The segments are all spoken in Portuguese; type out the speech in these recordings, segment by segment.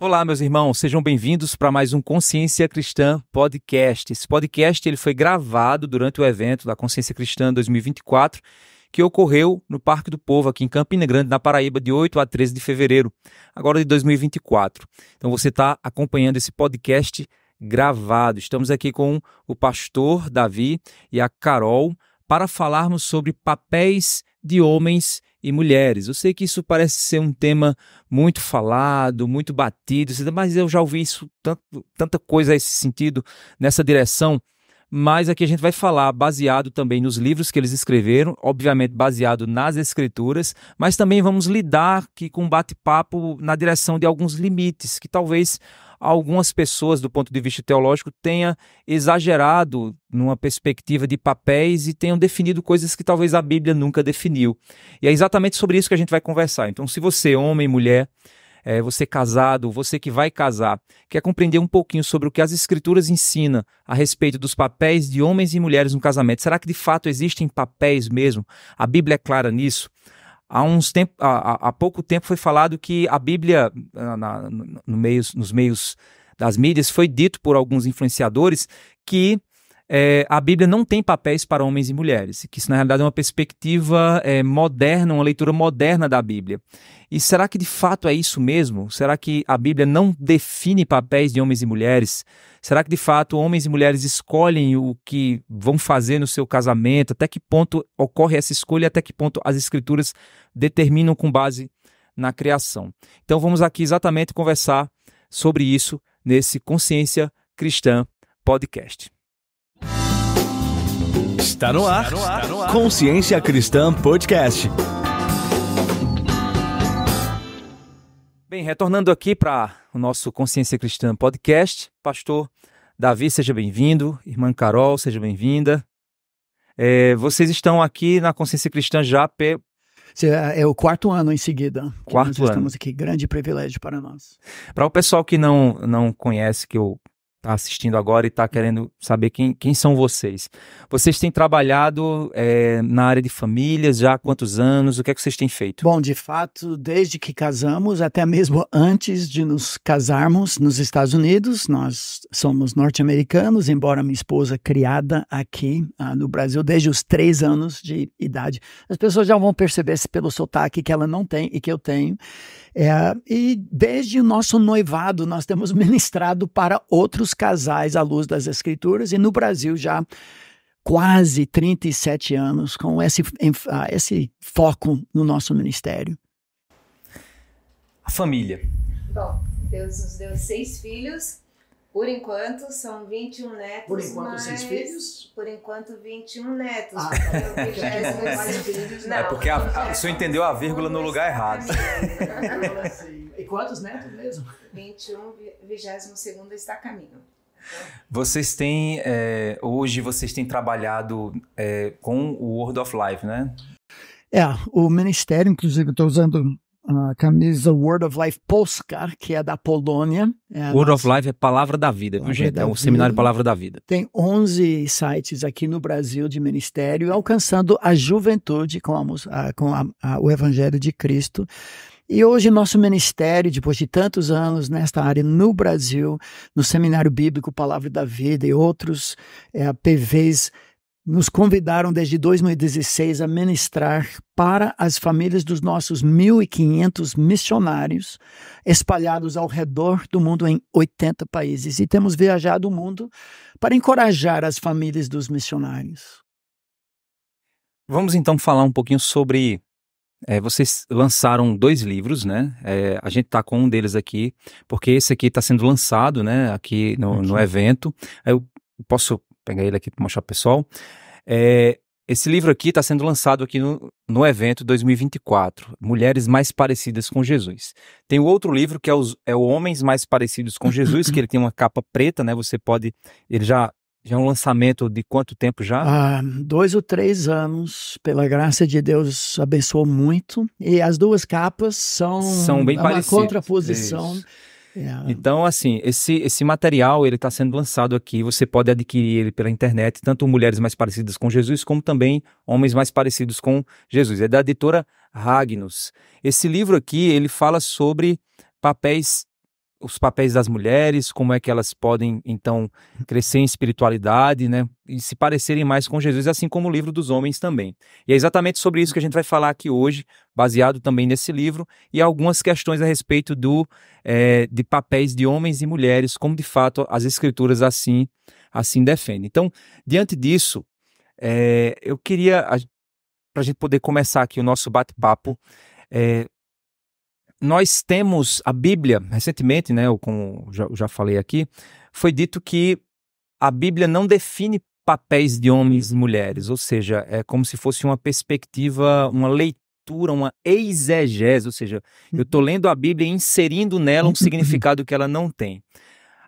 Olá, meus irmãos, sejam bem-vindos para mais um Consciência Cristã Podcast. Esse podcast ele foi gravado durante o evento da Consciência Cristã 2024, que ocorreu no Parque do Povo, aqui em Campina Grande, na Paraíba, de 8 a 13 de fevereiro, agora de 2024. Então você está acompanhando esse podcast gravado. Estamos aqui com o pastor Davi e a Carol para falarmos sobre papéis de homens e mulheres. Eu sei que isso parece ser um tema muito falado, muito batido, mas eu já ouvi isso tanto, tanta coisa nesse sentido, nessa direção. Mas aqui a gente vai falar baseado também nos livros que eles escreveram, obviamente baseado nas escrituras, mas também vamos lidar aqui com um bate-papo na direção de alguns limites que talvez algumas pessoas, do ponto de vista teológico, tenha exagerado numa perspectiva de papéis e tenham definido coisas que talvez a Bíblia nunca definiu. E é exatamente sobre isso que a gente vai conversar. Então, se você, homem, mulher, é, você casado, você que vai casar, quer compreender um pouquinho sobre o que as escrituras ensinam a respeito dos papéis de homens e mulheres no casamento. Será que de fato existem papéis mesmo? A Bíblia é clara nisso? Há, uns tempo há, há pouco tempo foi falado que a Bíblia, na, no meios, nos meios das mídias, foi dito por alguns influenciadores que é, a Bíblia não tem papéis para homens e mulheres, que isso na realidade é uma perspectiva é, moderna, uma leitura moderna da Bíblia. E será que de fato é isso mesmo? Será que a Bíblia não define papéis de homens e mulheres? Será que de fato homens e mulheres escolhem o que vão fazer no seu casamento? Até que ponto ocorre essa escolha? Até que ponto as escrituras determinam com base na criação? Então vamos aqui exatamente conversar sobre isso nesse Consciência Cristã Podcast. Está no ar. Consciência Cristã Podcast. Bem, retornando aqui para o nosso Consciência Cristã Podcast, Pastor Davi, seja bem-vindo. Irmã Carol, seja bem-vinda. É, vocês estão aqui na Consciência Cristã já pe... É, é o quarto ano em seguida. Quarto nós estamos ano. aqui, grande privilégio para nós. Para o pessoal que não, não conhece, que eu está assistindo agora e está querendo saber quem, quem são vocês. Vocês têm trabalhado é, na área de famílias já há quantos anos? O que é que vocês têm feito? Bom, de fato, desde que casamos, até mesmo antes de nos casarmos nos Estados Unidos, nós somos norte-americanos, embora minha esposa criada aqui ah, no Brasil desde os três anos de idade. As pessoas já vão perceber pelo sotaque que ela não tem e que eu tenho. É, e desde o nosso noivado, nós temos ministrado para outros os casais à luz das escrituras, e no Brasil já quase 37 anos com esse, ah, esse foco no nosso ministério. A família. Bom, Deus nos deu seis filhos. Por enquanto, são 21 netos. Por enquanto, mas... seis filhos? Por enquanto, 21 netos. Ah, tá. Porque é, mais filhos, não, é porque a, a, o senhor entendeu a vírgula no lugar errado. Né? quantos netos mesmo? 21, 22 está a caminho. Vocês têm, é, hoje vocês têm trabalhado é, com o World of Life, né? É, o ministério, inclusive, estou usando a camisa Word of Life Polska, que é da Polônia. É Word nossa... of Life é Palavra da Vida, gente? É um Seminário Palavra da Vida. Tem 11 sites aqui no Brasil de ministério, alcançando a juventude com, a, com a, a, o Evangelho de Cristo. E hoje, nosso ministério, depois de tantos anos nesta área no Brasil, no Seminário Bíblico Palavra da Vida e outros é, PVs, nos convidaram desde 2016 a ministrar para as famílias dos nossos 1.500 missionários espalhados ao redor do mundo em 80 países. E temos viajado o mundo para encorajar as famílias dos missionários. Vamos então falar um pouquinho sobre é, vocês lançaram dois livros, né? É, a gente está com um deles aqui, porque esse aqui está sendo lançado, né? Aqui no, aqui no, uhum. evento. É, eu posso pegar ele aqui para mostrar pro pessoal. É, esse livro aqui está sendo lançado aqui no, no evento 2024, Mulheres Mais Parecidas com Jesus. Tem o outro livro que é, os, é o Homens Mais Parecidos com Jesus, que ele tem uma capa preta, né? Você pode. Ele já já é um lançamento de quanto tempo já? Ah, dois ou três anos. Pela graça de Deus, abençoou muito. E as duas capas são, são bem uma contraposição. É. Então, assim, esse, esse material ele está sendo lançado aqui. Você pode adquirir ele pela internet, tanto mulheres mais parecidas com Jesus, como também homens mais parecidos com Jesus. É da editora Ragnos. Esse livro aqui ele fala sobre papéis os papéis das mulheres, como é que elas podem, então, crescer em espiritualidade, né? E se parecerem mais com Jesus, assim como o livro dos homens também. E é exatamente sobre isso que a gente vai falar aqui hoje, baseado também nesse livro, e algumas questões a respeito do é, de papéis de homens e mulheres, como de fato as escrituras assim, assim defendem. Então, diante disso, é, eu queria, para a gente poder começar aqui o nosso bate-papo, é, nós temos a Bíblia, recentemente, né, eu, como já, já falei aqui, foi dito que a Bíblia não define papéis de homens e mulheres, ou seja, é como se fosse uma perspectiva, uma leitura, uma exegese, ou seja, eu estou uhum. lendo a Bíblia e inserindo nela um significado que ela não tem.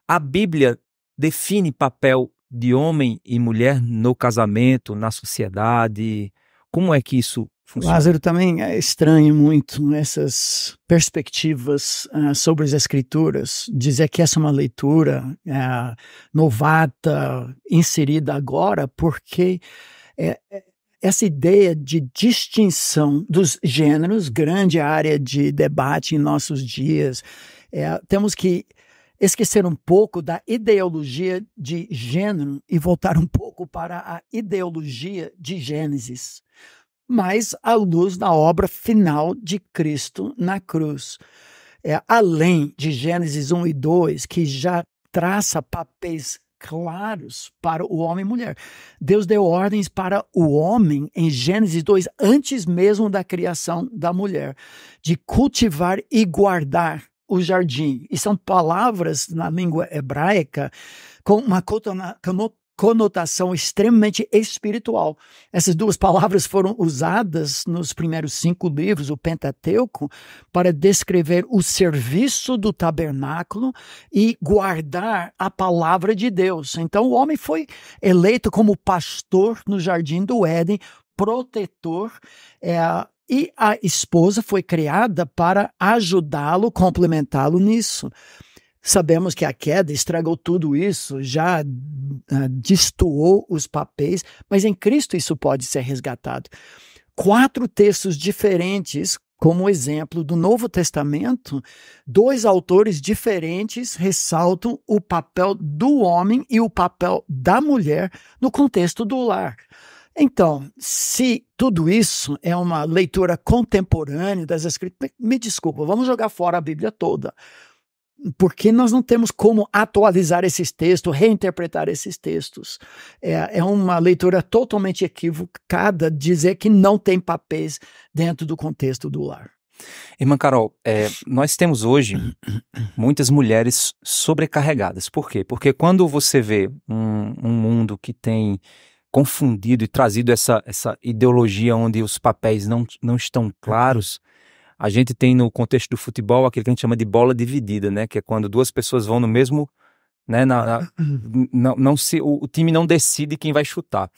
A Bíblia define papel de homem e mulher no casamento, na sociedade. Como é que isso Funciona. Lázaro também é estranho muito essas perspectivas uh, sobre as escrituras, dizer que essa é uma leitura uh, novata, inserida agora, porque é, é, essa ideia de distinção dos gêneros, grande área de debate em nossos dias, é, temos que esquecer um pouco da ideologia de gênero e voltar um pouco para a ideologia de Gênesis mas à luz da obra final de Cristo na cruz. É, além de Gênesis 1 e 2, que já traça papéis claros para o homem e mulher. Deus deu ordens para o homem em Gênesis 2, antes mesmo da criação da mulher, de cultivar e guardar o jardim. E são palavras na língua hebraica com uma conotação extremamente espiritual. Essas duas palavras foram usadas nos primeiros cinco livros, o Pentateuco, para descrever o serviço do tabernáculo e guardar a palavra de Deus. Então, o homem foi eleito como pastor no jardim do Éden, protetor. É, e a esposa foi criada para ajudá-lo, complementá-lo nisso. Sabemos que a queda estragou tudo isso, já uh, destoou os papéis, mas em Cristo isso pode ser resgatado. Quatro textos diferentes, como exemplo do Novo Testamento, dois autores diferentes ressaltam o papel do homem e o papel da mulher no contexto do lar. Então, se tudo isso é uma leitura contemporânea das Escrituras, me desculpa, vamos jogar fora a Bíblia toda porque nós não temos como atualizar esses textos, reinterpretar esses textos. É, é uma leitura totalmente equivocada dizer que não tem papéis dentro do contexto do lar. Irmã Carol, é, nós temos hoje muitas mulheres sobrecarregadas. Por quê? Porque quando você vê um, um mundo que tem confundido e trazido essa, essa ideologia onde os papéis não, não estão claros, a gente tem no contexto do futebol aquilo que a gente chama de bola dividida, né? Que é quando duas pessoas vão no mesmo, né? Na, na, não, não se, o, o time não decide quem vai chutar.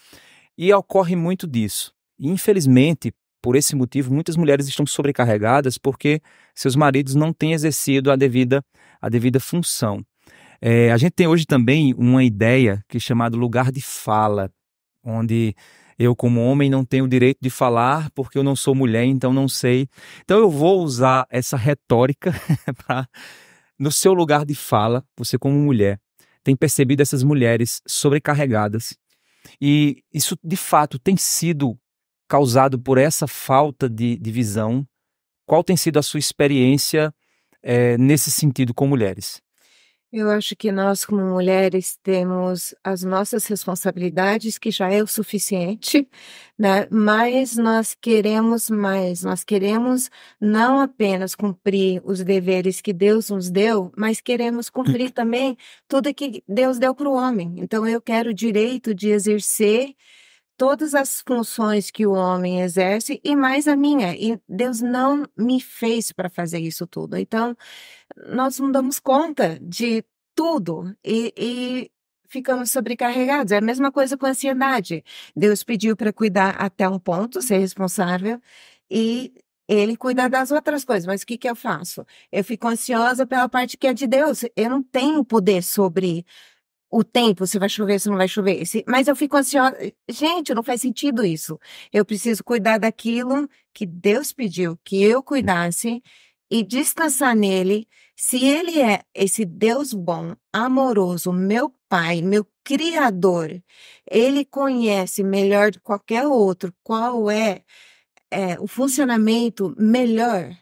E ocorre muito disso. infelizmente, por esse motivo, muitas mulheres estão sobrecarregadas porque seus maridos não têm exercido a devida, a devida função. É, a gente tem hoje também uma ideia que é chamada lugar de fala, onde eu, como homem, não tenho o direito de falar porque eu não sou mulher, então não sei. Então eu vou usar essa retórica para, no seu lugar de fala, você, como mulher, tem percebido essas mulheres sobrecarregadas. E isso, de fato, tem sido causado por essa falta de, de visão. Qual tem sido a sua experiência é, nesse sentido com mulheres? Eu acho que nós, como mulheres, temos as nossas responsabilidades, que já é o suficiente, né? mas nós queremos mais. Nós queremos não apenas cumprir os deveres que Deus nos deu, mas queremos cumprir também tudo que Deus deu para o homem. Então, eu quero o direito de exercer todas as funções que o homem exerce e mais a minha. E Deus não me fez para fazer isso tudo. Então, nós não damos conta de tudo e, e ficamos sobrecarregados. É a mesma coisa com a ansiedade. Deus pediu para cuidar até um ponto, ser responsável e ele cuida das outras coisas, mas o que, que eu faço? Eu fico ansiosa pela parte que é de Deus. Eu não tenho poder sobre o tempo, se vai chover, se não vai chover. mas eu fico ansiosa. Gente, não faz sentido isso. Eu preciso cuidar daquilo que Deus pediu que eu cuidasse e descansar nele. Se ele é esse Deus bom, amoroso, meu pai, meu criador, ele conhece melhor de qualquer outro qual é, é o funcionamento melhor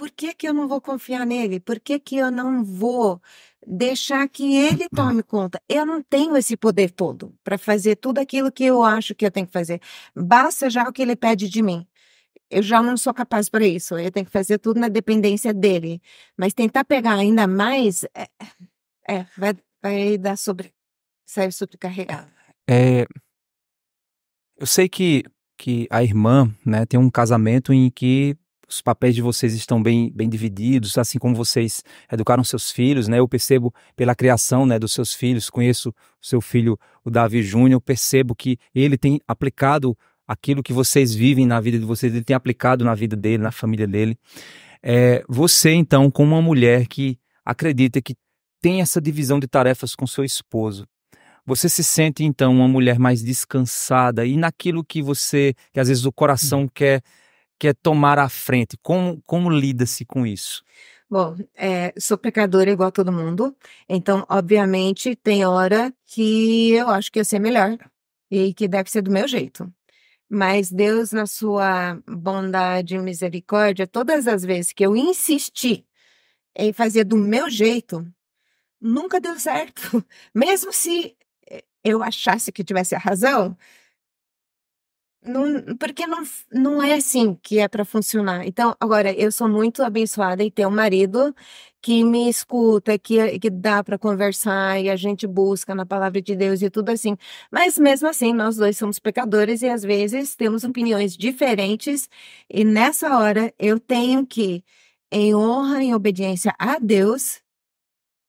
por que, que eu não vou confiar nele? Por que, que eu não vou deixar que ele tome conta? Eu não tenho esse poder todo para fazer tudo aquilo que eu acho que eu tenho que fazer. Basta já o que ele pede de mim eu já não sou capaz para isso. Eu tenho que fazer tudo na dependência dele. Mas tentar pegar ainda mais, é, é vai, vai, dar sobre, sai sobrecarregado. É, eu sei que que a irmã, né, tem um casamento em que os papéis de vocês estão bem, bem divididos, assim como vocês educaram seus filhos, né? Eu percebo pela criação né, dos seus filhos, conheço o seu filho, o Davi Júnior, percebo que ele tem aplicado aquilo que vocês vivem na vida de vocês, ele tem aplicado na vida dele, na família dele. É, você, então, como uma mulher que acredita que tem essa divisão de tarefas com seu esposo, você se sente então uma mulher mais descansada e naquilo que você, que às vezes o coração hum. quer que é tomar a frente? Como, como lida-se com isso? Bom, é, sou pecadora igual a todo mundo, então, obviamente, tem hora que eu acho que ia ser melhor e que deve ser do meu jeito. Mas Deus, na sua bondade e misericórdia, todas as vezes que eu insisti em fazer do meu jeito, nunca deu certo. Mesmo se eh, eu achasse que tivesse a razão, não, porque não, não é assim que é para funcionar. Então, agora, eu sou muito abençoada em ter um marido que me escuta, que, que dá para conversar e a gente busca na palavra de Deus e tudo assim. Mas mesmo assim, nós dois somos pecadores e às vezes temos opiniões diferentes. E nessa hora, eu tenho que, em honra e obediência a Deus,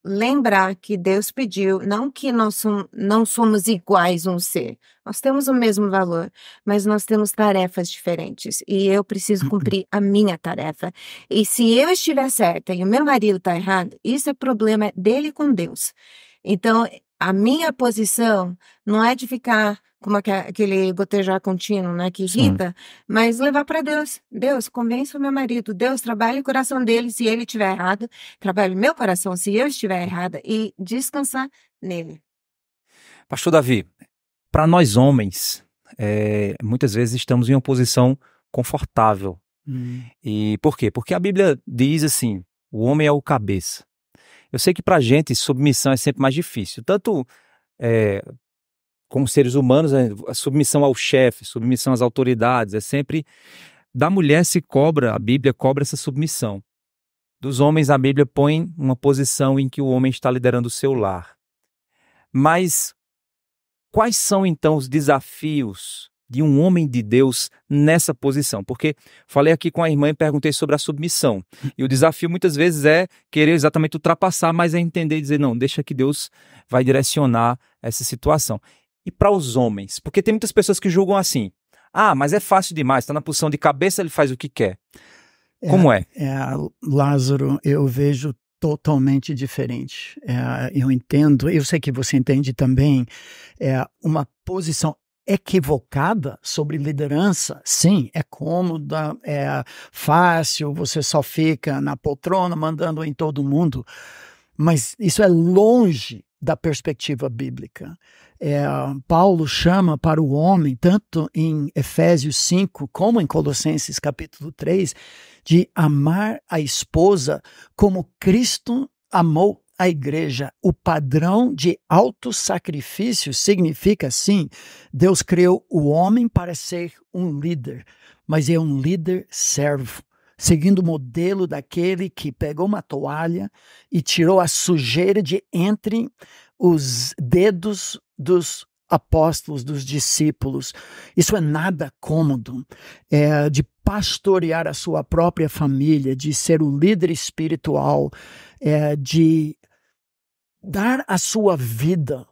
lembrar que Deus pediu, não que nós som, não somos iguais um ser, nós temos o mesmo valor, mas nós temos tarefas diferentes e eu preciso uhum. cumprir a minha tarefa. E se eu estiver certa e o meu marido está errado, isso é problema dele com Deus. Então, a minha posição não é de ficar como é é aquele gotejar contínuo, né, que irrita, Sim. mas levar para Deus. Deus, convença o meu marido. Deus, trabalhe o coração dele se ele estiver errado, trabalhe meu coração se eu estiver errada e descansar nele. Pastor Davi, para nós homens, é, muitas vezes estamos em uma posição confortável. Hum. E por quê? Porque a Bíblia diz assim: o homem é o cabeça. Eu sei que para gente submissão é sempre mais difícil. Tanto é, como seres humanos, né, a submissão ao chefe, submissão às autoridades, é sempre da mulher se cobra, a Bíblia cobra essa submissão. Dos homens, a Bíblia põe uma posição em que o homem está liderando o seu lar. Mas quais são então os desafios de um homem de Deus nessa posição? Porque falei aqui com a irmã e perguntei sobre a submissão. E o desafio muitas vezes é querer exatamente ultrapassar, mas é entender e dizer: não, deixa que Deus vai direcionar essa situação e para os homens? Porque tem muitas pessoas que julgam assim. Ah, mas é fácil demais, está na posição de cabeça, ele faz o que quer. É, Como é? é? é Lázaro, eu vejo totalmente diferente. É, eu entendo, eu sei que você entende também, é, uma posição equivocada sobre liderança. Sim, é cômoda, é fácil, você só fica na poltrona mandando em todo mundo. Mas isso é longe da perspectiva bíblica é, Paulo chama para o homem, tanto em Efésios 5 como em Colossenses capítulo 3, de amar a esposa como Cristo amou a igreja. O padrão de autossacrifício significa, sim, Deus criou o homem para ser um líder, mas é um líder servo seguindo o modelo daquele que pegou uma toalha e tirou a sujeira de entre os dedos dos apóstolos, dos discípulos. Isso é nada cômodo, é, de pastorear a sua própria família, de ser o líder espiritual, é, de dar a sua vida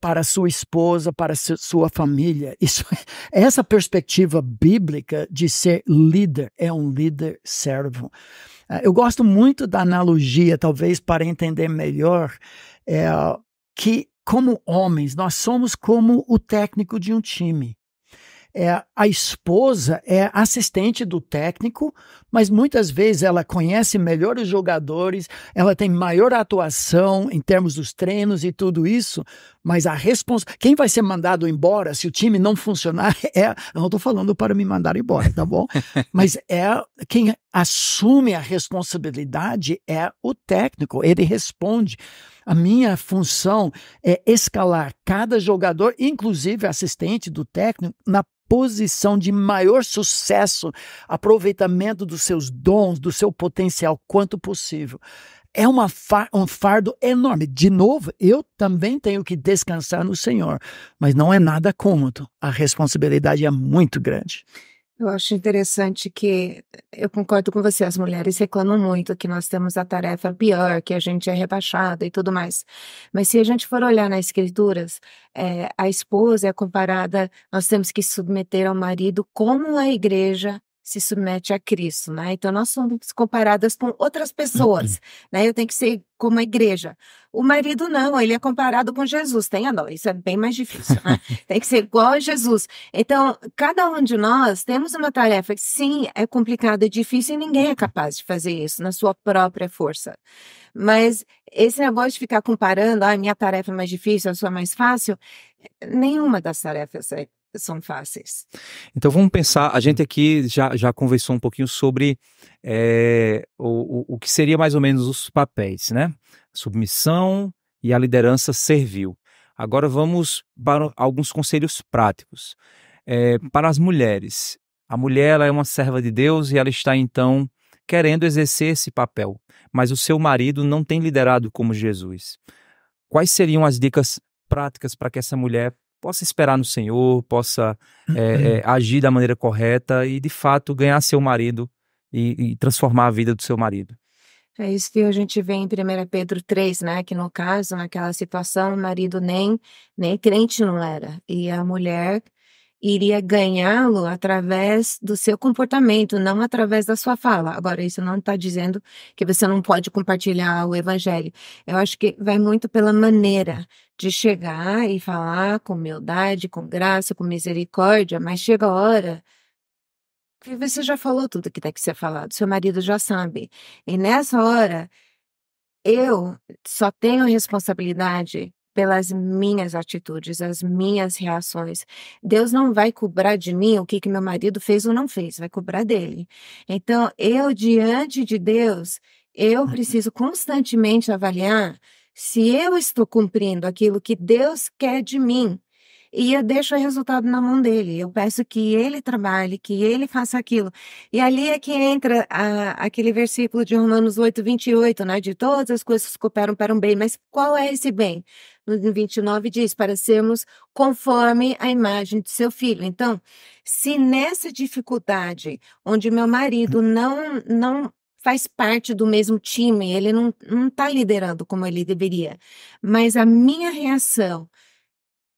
para sua esposa, para sua família. Isso, é, essa perspectiva bíblica de ser líder é um líder servo. É, eu gosto muito da analogia, talvez para entender melhor, é, que, como homens, nós somos como o técnico de um time. É, a esposa é assistente do técnico, mas muitas vezes ela conhece melhor os jogadores, ela tem maior atuação em termos dos treinos e tudo isso, mas a responsa quem vai ser mandado embora se o time não funcionar é. Eu não estou falando para me mandar embora, tá bom? mas é quem assume a responsabilidade é o técnico, ele responde. A minha função é escalar cada jogador, inclusive assistente do técnico, na posição de maior sucesso, aproveitamento dos seus dons, do seu potencial, quanto possível. É uma far, um fardo enorme. De novo, eu também tenho que descansar no Senhor, mas não é nada cômodo. A responsabilidade é muito grande. Eu acho interessante que eu concordo com você, as mulheres reclamam muito que nós temos a tarefa pior, que a gente é rebaixada e tudo mais. Mas se a gente for olhar nas escrituras, é, a esposa é comparada, nós temos que submeter ao marido como a igreja se submete a Cristo, né? Então nós somos comparadas com outras pessoas, né? Eu tenho que ser como a igreja. O marido não, ele é comparado com Jesus, tem a nós, isso é bem mais difícil, né? Tem que ser igual a Jesus. Então, cada um de nós temos uma tarefa que sim, é complicada, é difícil e ninguém é capaz de fazer isso na sua própria força. Mas esse negócio de ficar comparando, ah, minha tarefa é mais difícil, a sua é mais fácil, nenhuma das tarefas é são fáceis. Então vamos pensar, a gente aqui já, já conversou um pouquinho sobre é, o, o que seria mais ou menos os papéis, né? Submissão e a liderança servil. Agora vamos para alguns conselhos práticos. É, para as mulheres, a mulher ela é uma serva de Deus e ela está então querendo exercer esse papel, mas o seu marido não tem liderado como Jesus. Quais seriam as dicas práticas para que essa mulher possa esperar no Senhor, possa é, é, agir da maneira correta e, de fato, ganhar seu marido e, e, transformar a vida do seu marido. É isso que a gente vê em 1 Pedro 3, né? Que no caso, naquela situação, o marido nem, nem crente não era. E a mulher iria ganhá-lo através do seu comportamento, não através da sua fala. Agora, isso não está dizendo que você não pode compartilhar o evangelho. Eu acho que vai muito pela maneira de chegar e falar com humildade, com graça, com misericórdia, mas chega a hora que você já falou tudo que tem que ser falado, seu marido já sabe. E nessa hora, eu só tenho responsabilidade pelas minhas atitudes, as minhas reações. Deus não vai cobrar de mim o que, que meu marido fez ou não fez, vai cobrar dele. Então, eu, diante de Deus, eu uhum. preciso constantemente avaliar se eu estou cumprindo aquilo que Deus quer de mim e eu deixo o resultado na mão dele. Eu peço que ele trabalhe, que ele faça aquilo. E ali é que entra a, aquele versículo de Romanos 8, 28, né? De todas as coisas cooperam para um bem. Mas qual é esse bem? No 29 diz: para sermos conforme a imagem de seu filho. Então, se nessa dificuldade, onde meu marido não, não faz parte do mesmo time, ele não está liderando como ele deveria, mas a minha reação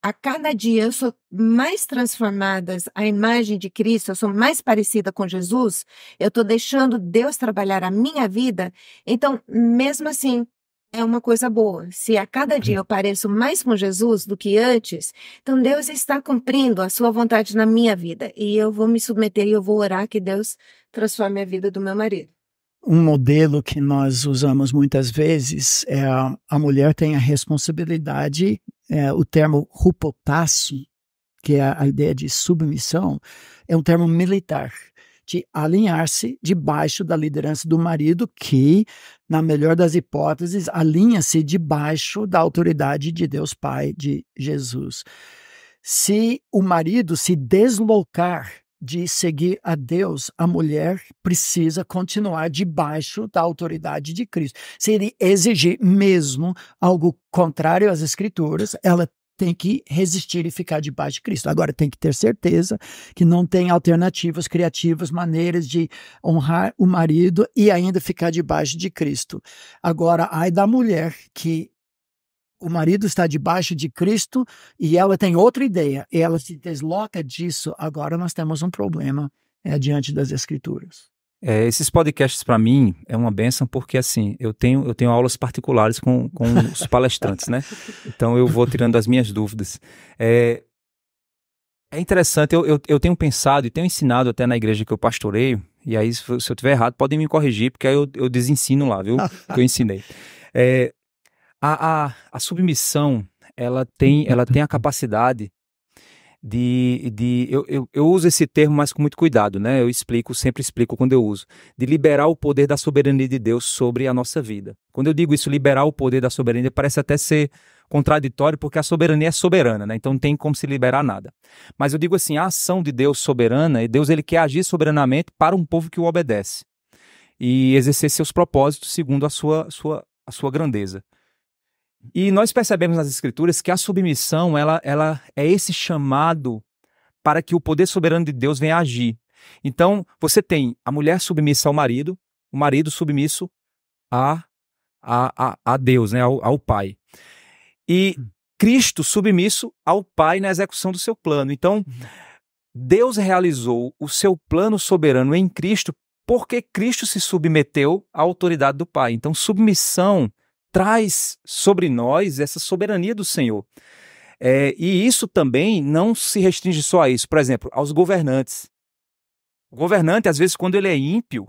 a cada dia eu sou mais transformada à imagem de Cristo, eu sou mais parecida com Jesus, eu estou deixando Deus trabalhar a minha vida. Então, mesmo assim, é uma coisa boa. Se a cada dia uhum. eu pareço mais com Jesus do que antes, então Deus está cumprindo a sua vontade na minha vida. E eu vou me submeter e eu vou orar que Deus transforme a vida do meu marido. Um modelo que nós usamos muitas vezes é a, a mulher tem a responsabilidade, é, o termo rupotasso, que é a ideia de submissão, é um termo militar, de alinhar-se debaixo da liderança do marido, que, na melhor das hipóteses, alinha-se debaixo da autoridade de Deus Pai, de Jesus. Se o marido se deslocar de seguir a Deus, a mulher precisa continuar debaixo da autoridade de Cristo. Se ele exigir mesmo algo contrário às Escrituras, ela tem que resistir e ficar debaixo de Cristo. Agora tem que ter certeza que não tem alternativas criativas, maneiras de honrar o marido e ainda ficar debaixo de Cristo. Agora, ai da mulher que o marido está debaixo de Cristo e ela tem outra ideia, e ela se desloca disso, agora nós temos um problema é, diante das Escrituras. É, esses podcasts para mim é uma benção porque assim eu tenho eu tenho aulas particulares com, com os palestrantes, né? Então eu vou tirando as minhas dúvidas. É, é interessante, eu, eu, eu, tenho pensado e tenho ensinado até na igreja que eu pastoreio, e aí se eu tiver errado podem me corrigir porque aí eu, eu desensino lá, viu? Que eu ensinei. É, a, a, a submissão, ela tem, ela tem a capacidade de, de eu, eu, eu, uso esse termo, mas com muito cuidado, né? Eu explico, sempre explico quando eu uso, de liberar o poder da soberania de Deus sobre a nossa vida. Quando eu digo isso, liberar o poder da soberania, parece até ser contraditório, porque a soberania é soberana, né? Então não tem como se liberar nada. Mas eu digo assim, a ação de Deus soberana, e Deus ele quer agir soberanamente para um povo que o obedece e exercer seus propósitos segundo a sua, sua, a sua grandeza. E nós percebemos nas escrituras que a submissão, ela, ela é esse chamado para que o poder soberano de Deus venha agir. Então, você tem a mulher submissa ao marido, o marido submisso a, a, a, a Deus, né, ao, ao Pai. E hum. Cristo submisso ao Pai na execução do seu plano. Então, uhum. Deus realizou o seu plano soberano em Cristo porque Cristo se submeteu à autoridade do Pai. Então, submissão traz sobre nós essa soberania do Senhor. É, e isso também não se restringe só a isso, por exemplo, aos governantes. O governante, às vezes, quando ele é ímpio,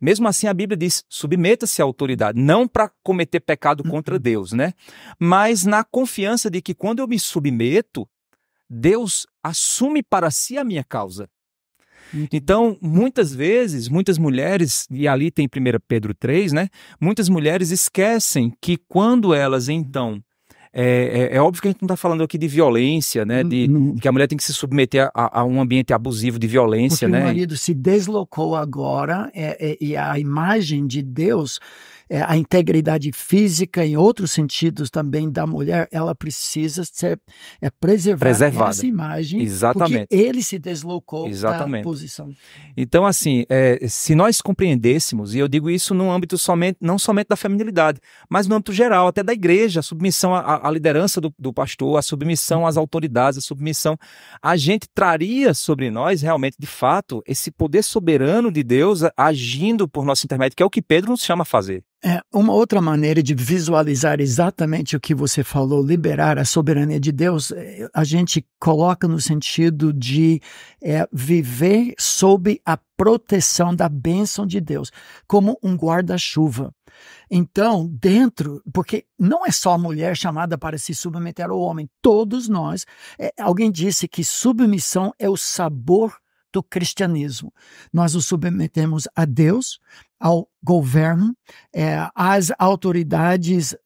mesmo assim a Bíblia diz: submeta-se à autoridade, não para cometer pecado uhum. contra Deus, né? Mas na confiança de que quando eu me submeto, Deus assume para si a minha causa. Uhum. Então, muitas vezes, muitas mulheres, e ali tem 1 Pedro 3, né? Muitas mulheres esquecem que quando elas então é, é, é, óbvio que a gente não está falando aqui de violência, né? De, de que a mulher tem que se submeter a, a um ambiente abusivo de violência, Porque né? O marido se deslocou agora é, é, e a imagem de Deus é, a integridade física, em outros sentidos também da mulher, ela precisa ser é, preservada, preservada. essa imagem, Exatamente. porque ele se deslocou Exatamente. da posição. Então, assim, é, se nós compreendêssemos, e eu digo isso no âmbito somente, não somente da feminilidade, mas no âmbito geral, até da igreja, a submissão à, à liderança do, do pastor, a submissão às autoridades, a submissão, a gente traria sobre nós realmente, de fato, esse poder soberano de Deus agindo por nosso intermédio, que é o que Pedro nos chama a fazer. É, uma outra maneira de visualizar exatamente o que você falou, liberar a soberania de Deus, é, a gente coloca no sentido de é, viver sob a proteção da bênção de Deus, como um guarda-chuva. Então, dentro, porque não é só a mulher chamada para se submeter ao homem, todos nós. É, alguém disse que submissão é o sabor do cristianismo. Nós o submetemos a Deus, ao governo, é, às autoridades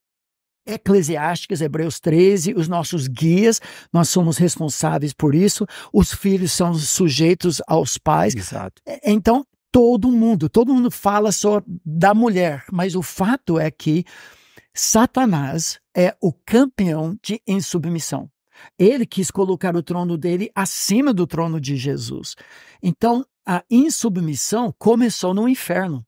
eclesiásticas, Hebreus 13, os nossos guias, nós somos responsáveis por isso, os filhos são sujeitos aos pais. Exato. É, então, todo mundo, todo mundo fala só da mulher, mas o fato é que Satanás é o campeão de insubmissão. Ele quis colocar o trono dele acima do trono de Jesus. Então, a insubmissão começou no inferno.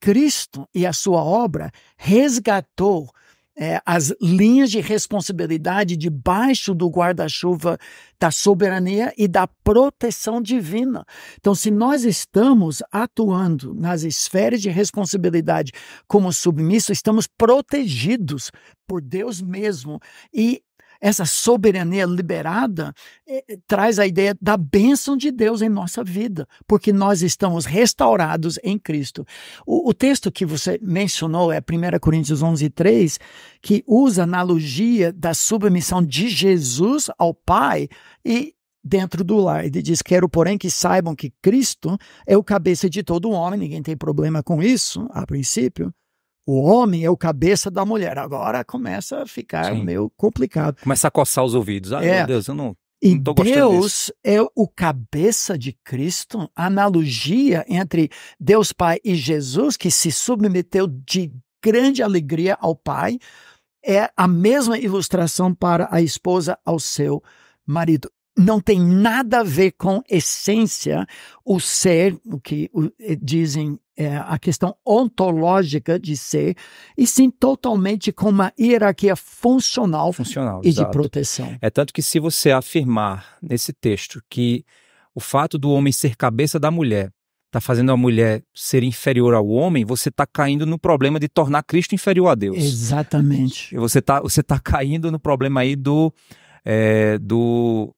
Cristo e a sua obra resgatou é, as linhas de responsabilidade debaixo do guarda-chuva da soberania e da proteção divina. Então, se nós estamos atuando nas esferas de responsabilidade como submissos, estamos protegidos por Deus mesmo. E essa soberania liberada eh, eh, traz a ideia da bênção de Deus em nossa vida, porque nós estamos restaurados em Cristo. O, o texto que você mencionou é 1 Coríntios 11, 3, que usa a analogia da submissão de Jesus ao Pai e dentro do lar. Ele diz: Quero, porém, que saibam que Cristo é o cabeça de todo homem, ninguém tem problema com isso, a princípio, o homem é o cabeça da mulher. Agora começa a ficar Sim. meio complicado. Começa a coçar os ouvidos. ai ah, é. meu Deus, eu não. E não tô Deus é o cabeça de Cristo, analogia entre Deus Pai e Jesus, que se submeteu de grande alegria ao Pai, é a mesma ilustração para a esposa ao seu marido não tem nada a ver com essência o ser, o que eh, dizem é, a questão ontológica de ser, e sim totalmente com uma hierarquia funcional, funcional e exato. de proteção. É tanto que se você afirmar nesse texto que o fato do homem ser cabeça da mulher está fazendo a mulher ser inferior ao homem, você está caindo no problema de tornar Cristo inferior a Deus. Exatamente. E você está você tá caindo no problema aí do, é, do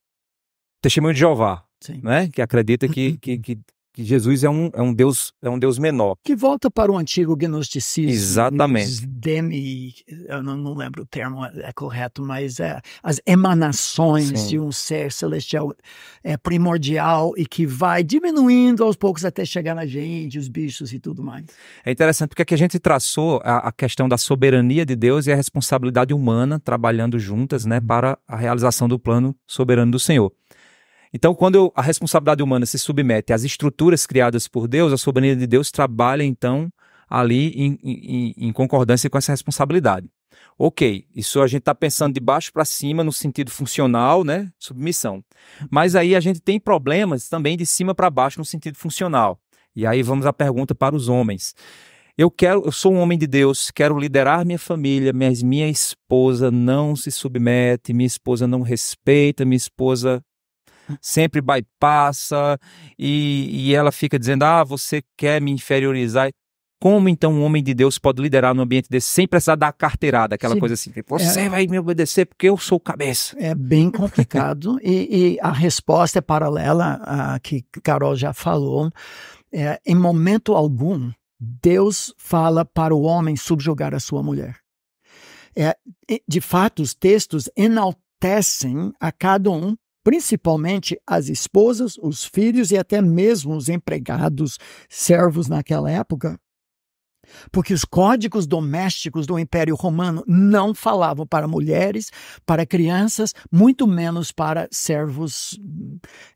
testemunho de Jeová, Sim. né? que acredita que, que, que que Jesus é um, é um Deus é um Deus menor. Que volta para o antigo gnosticismo. Exatamente. Demi, eu não, não lembro o termo é, é correto, mas é as emanações Sim. de um ser celestial é primordial e que vai diminuindo aos poucos até chegar na gente, os bichos e tudo mais. É interessante porque aqui a gente traçou a, a questão da soberania de Deus e a responsabilidade humana trabalhando juntas, né, uhum. para a realização do plano soberano do Senhor. Então, quando eu, a responsabilidade humana se submete às estruturas criadas por Deus, a soberania de Deus trabalha então ali em, em, em concordância com essa responsabilidade. Ok, isso a gente está pensando de baixo para cima no sentido funcional, né? Submissão. Mas aí a gente tem problemas também de cima para baixo no sentido funcional. E aí vamos à pergunta para os homens. Eu quero, eu sou um homem de Deus, quero liderar minha família, mas minha esposa não se submete, minha esposa não respeita, minha esposa sempre bypassa e, e ela fica dizendo: ah, você quer me inferiorizar. Como então um homem de Deus pode liderar no ambiente desse sem precisar dar carteirada, aquela Sim. coisa assim, é. você é, vai me obedecer porque eu sou cabeça. É bem complicado e, e, a resposta é paralela à que Carol já falou. É, em momento algum, Deus fala para o homem subjugar a sua mulher. É, de fato, os textos enaltecem a cada um principalmente as esposas, os filhos e até mesmo os empregados, servos naquela época, porque os códigos domésticos do Império Romano não falavam para mulheres, para crianças, muito menos para servos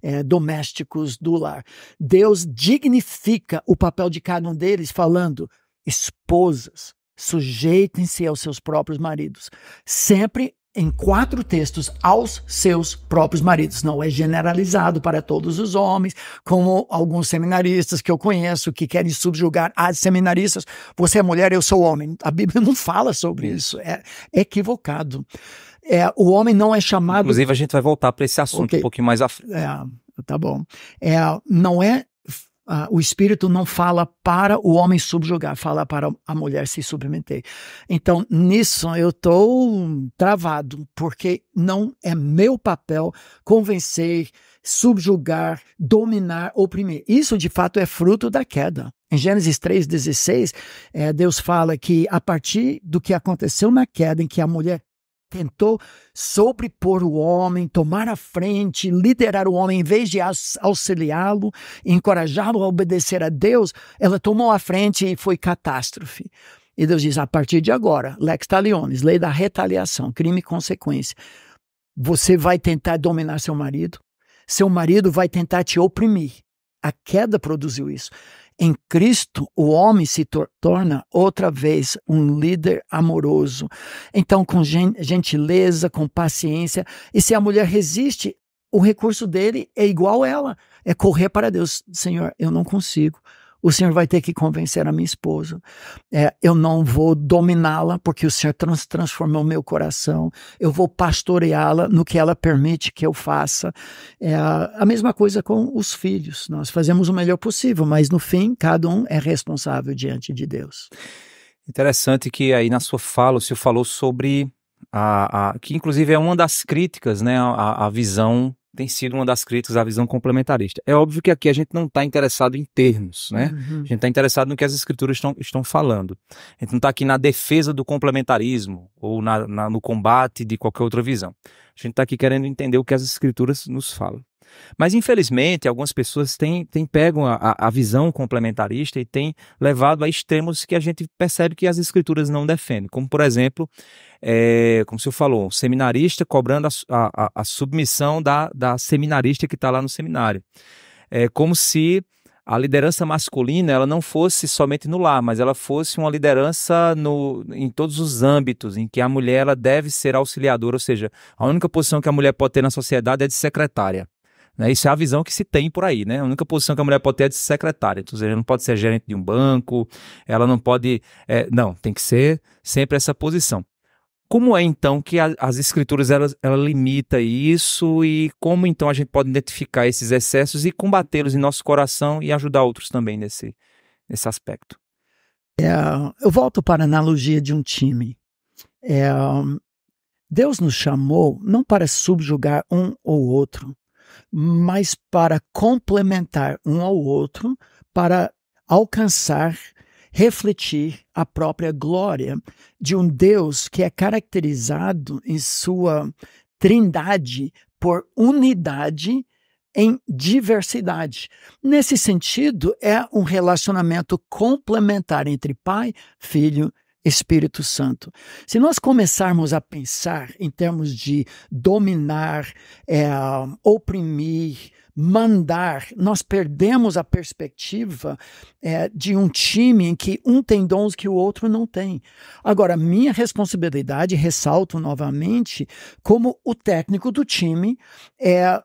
é, domésticos do lar. Deus dignifica o papel de cada um deles, falando: esposas, sujeitem-se aos seus próprios maridos, sempre em quatro textos aos seus próprios maridos. Não é generalizado para todos os homens, como alguns seminaristas que eu conheço que querem subjugar as seminaristas. Você é mulher, eu sou homem. A Bíblia não fala sobre isso. É, equivocado. É, o homem não é chamado. Inclusive, a gente vai voltar para esse assunto okay. um pouquinho mais à frente. É, tá bom. É, não é Uh, o espírito não fala para o homem subjugar, fala para a mulher se submeter. Então, nisso eu estou travado, porque não é meu papel convencer, subjugar, dominar, oprimir. Isso, de fato, é fruto da queda. Em Gênesis 3,16, é, eh, Deus fala que a partir do que aconteceu na queda, em que a mulher tentou sobrepor o homem, tomar a frente, liderar o homem, em vez de auxiliá-lo, encorajá-lo a obedecer a Deus, ela tomou a frente e foi catástrofe. E Deus diz: a partir de agora, lex talionis, lei da retaliação, crime e consequência. Você vai tentar dominar seu marido, seu marido vai tentar te oprimir. A queda produziu isso. Em Cristo, o homem se tor torna outra vez um líder amoroso. Então, com gen gentileza, com paciência. E se a mulher resiste, o recurso dele é igual ela: é correr para Deus. Senhor, eu não consigo o senhor vai ter que convencer a minha esposa. É, eu não vou dominá-la, porque o senhor trans transformou meu coração. Eu vou pastoreá-la no que ela permite que eu faça. É, a mesma coisa com os filhos. Nós fazemos o melhor possível, mas no fim, cada um é responsável diante de Deus. Interessante que aí na sua fala, o senhor falou sobre. A, a que inclusive é uma das críticas, né? A, a visão tem sido uma das críticas à visão complementarista. É óbvio que aqui a gente não está interessado em termos, né? Uhum. A gente está interessado no que as escrituras estão, estão falando. A gente não está aqui na defesa do complementarismo ou na, na, no combate de qualquer outra visão. A gente está aqui querendo entender o que as escrituras nos falam. Mas, infelizmente, algumas pessoas têm, têm pegam a, a visão complementarista e têm levado a extremos que a gente percebe que as escrituras não defendem. Como, por exemplo, é, como o senhor falou, um seminarista cobrando a, a, a submissão da, da seminarista que está lá no seminário. É como se a liderança masculina ela não fosse somente no lar, mas ela fosse uma liderança no, em todos os âmbitos em que a mulher ela deve ser auxiliadora, ou seja, a única posição que a mulher pode ter na sociedade é de secretária. Né? Isso é a visão que se tem por aí, né? A única posição que a mulher pode ter é de secretária. Então, ela não pode ser gerente de um banco, ela não pode. É, não, tem que ser sempre essa posição. Como é então que a, as escrituras elas, ela limita isso e como então a gente pode identificar esses excessos e combatê-los em nosso coração e ajudar outros também nesse, nesse aspecto? É, eu volto para a analogia de um time. É, Deus nos chamou não para subjugar um ou outro, mas para complementar um ao outro, para alcançar, refletir a própria glória de um Deus que é caracterizado em sua trindade por unidade em diversidade. Nesse sentido, é um relacionamento complementar entre pai, filho e Espírito Santo. Se nós começarmos a pensar em termos de dominar, é, oprimir, mandar, nós perdemos a perspectiva é, de um time em que um tem dons que o outro não tem. Agora, minha responsabilidade, ressalto novamente, como o técnico do time, é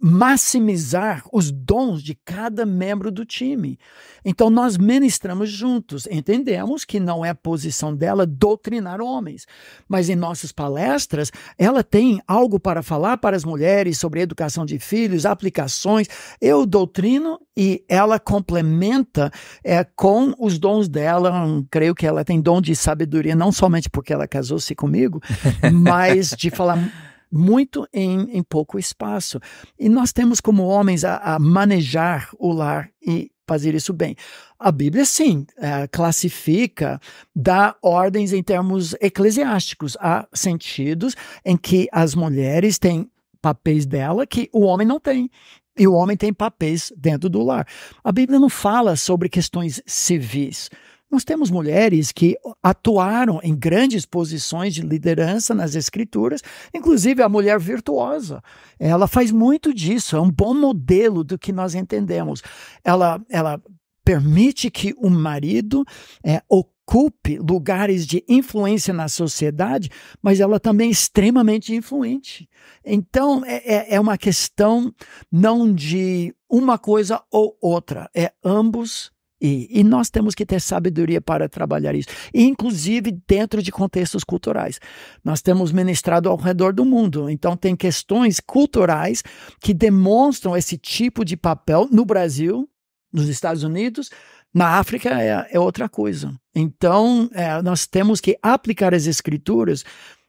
maximizar os dons de cada membro do time. Então nós ministramos juntos, entendemos que não é posição dela doutrinar homens, mas em nossas palestras ela tem algo para falar para as mulheres sobre educação de filhos, aplicações. Eu doutrino e ela complementa é, com os dons dela. Eu creio que ela tem dom de sabedoria não somente porque ela casou-se comigo, mas de falar muito em, em pouco espaço. E nós temos como homens a, a manejar o lar e fazer isso bem. A Bíblia, sim, é, classifica, dá ordens em termos eclesiásticos. Há sentidos em que as mulheres têm papéis dela que o homem não tem. E o homem tem papéis dentro do lar. A Bíblia não fala sobre questões civis. Nós temos mulheres que atuaram em grandes posições de liderança nas escrituras, inclusive a mulher virtuosa. Ela faz muito disso, é um bom modelo do que nós entendemos. Ela, ela permite que o marido é, ocupe lugares de influência na sociedade, mas ela também é extremamente influente. Então, é, é, é uma questão não de uma coisa ou outra, é ambos e, e, nós temos que ter sabedoria para trabalhar isso, inclusive dentro de contextos culturais. Nós temos ministrado ao redor do mundo, então tem questões culturais que demonstram esse tipo de papel no Brasil, nos Estados Unidos, na África é, é outra coisa. Então é, nós temos que aplicar as escrituras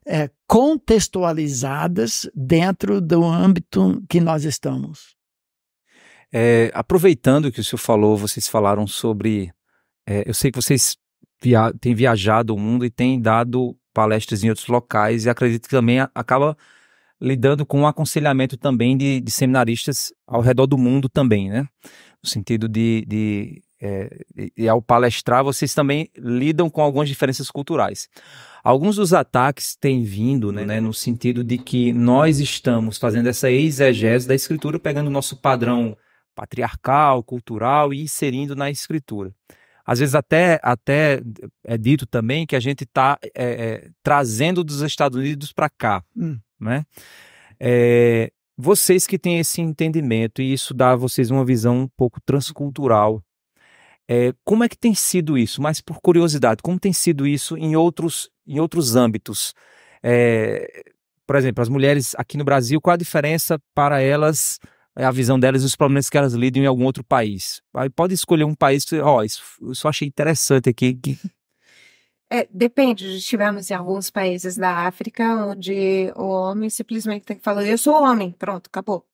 é, contextualizadas dentro do âmbito que nós estamos. É, aproveitando o que o senhor falou, vocês falaram sobre. É, eu sei que vocês via têm viajado o mundo e têm dado palestras em outros locais, e acredito que também acaba lidando com o um aconselhamento também de, de, seminaristas ao redor do mundo também, né? No sentido de, de é, e ao palestrar, vocês também lidam com algumas diferenças culturais. Alguns dos ataques têm vindo né, né, no sentido de que nós estamos fazendo essa exegese da escritura, pegando o nosso padrão patriarcal, cultural e inserindo na escritura. Às vezes até, até é dito também que a gente está é, é, trazendo dos Estados Unidos para cá, hum. né? É, vocês que têm esse entendimento e isso dá a vocês uma visão um pouco transcultural. É, como é que tem sido isso? Mas por curiosidade, como tem sido isso em outros, em outros âmbitos? É, por exemplo, as mulheres aqui no Brasil, qual a diferença para elas é a visão delas e os problemas que elas lidam em algum outro país. Aí pode escolher um país que, ó, oh, isso eu só achei interessante aqui. Que... É, depende, tivemos em alguns países da África onde o homem simplesmente tem que falar, eu sou homem, pronto, acabou.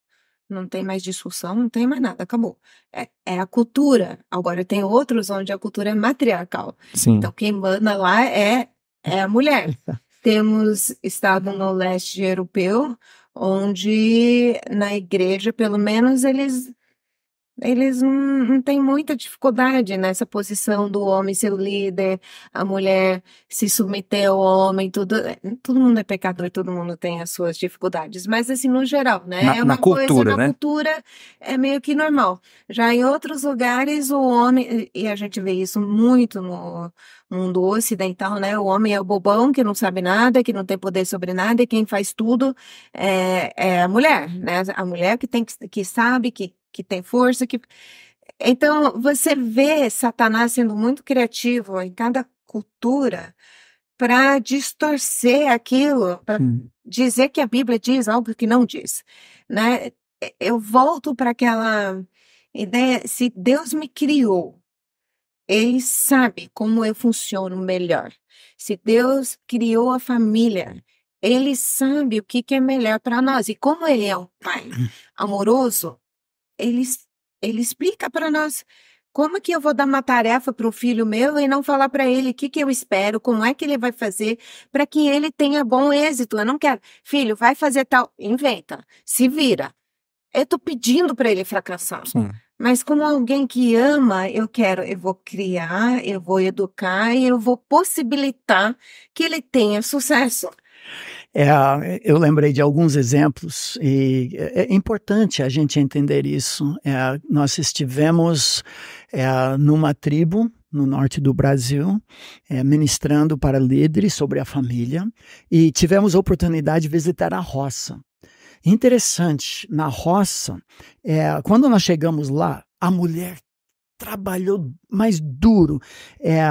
Não tem mais discussão, não tem mais nada, acabou. É, é a cultura. Agora tem outros onde a cultura é matriarcal. Sim. Então quem manda lá é, é a mulher. Temos estado no leste europeu onde na igreja, pelo menos, eles eles não, não têm muita dificuldade nessa posição do homem ser o líder, a mulher se submeter ao homem, tudo, é, todo mundo é pecador, todo mundo tem as suas dificuldades, mas assim, no geral, né? Na, é uma na coisa, cultura, na né? cultura é meio que normal. Já em outros lugares, o homem, e a gente vê isso muito no mundo ocidental, né? O homem é o bobão que não sabe nada, que não tem poder sobre nada, e quem faz tudo é, é a mulher, né? A mulher que tem que, que sabe, que que tem força, que. Então, você vê Satanás sendo muito criativo em cada cultura para distorcer aquilo, para dizer que a Bíblia diz algo que não diz, né? Eu volto para aquela ideia, se Deus me criou, ele sabe como eu funciono melhor. Se Deus criou a família, ele sabe o que, que é melhor para nós. E como ele é um pai hum. amoroso, ele, ele explica para nós como que eu vou dar uma tarefa para um filho meu e não falar para ele o que, que eu espero, como é que ele vai fazer para que ele tenha bom êxito? Eu não quero. Filho, vai fazer tal. Inventa, se vira. Eu estou pedindo para ele fracassar. Sim. Mas como alguém que ama, eu quero, eu vou criar, eu vou educar e eu vou possibilitar que ele tenha sucesso. É, eu lembrei de alguns exemplos e é, é importante a gente entender isso. É, nós estivemos é, numa tribo no norte do Brasil, é, ministrando para líderes sobre a família e tivemos a oportunidade de visitar a roça. Interessante, na roça, é, quando nós chegamos lá, a mulher trabalhou mais duro. É,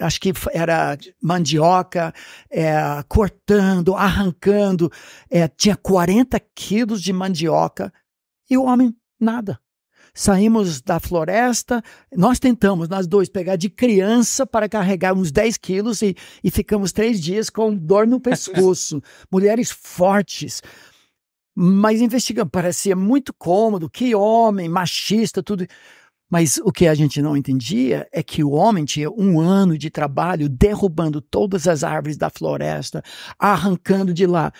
acho que era mandioca, é, cortando, arrancando. É, tinha 40 quilos de mandioca e o homem nada. Saímos da floresta, nós tentamos, nós dois, pegar de criança para carregar uns 10 quilos e, e ficamos três dias com dor no pescoço. Mulheres fortes, mas investigando, parecia muito cômodo, que homem, machista, tudo. Mas o que a gente não entendia é que o homem tinha um ano de trabalho derrubando todas as árvores da floresta, arrancando de lá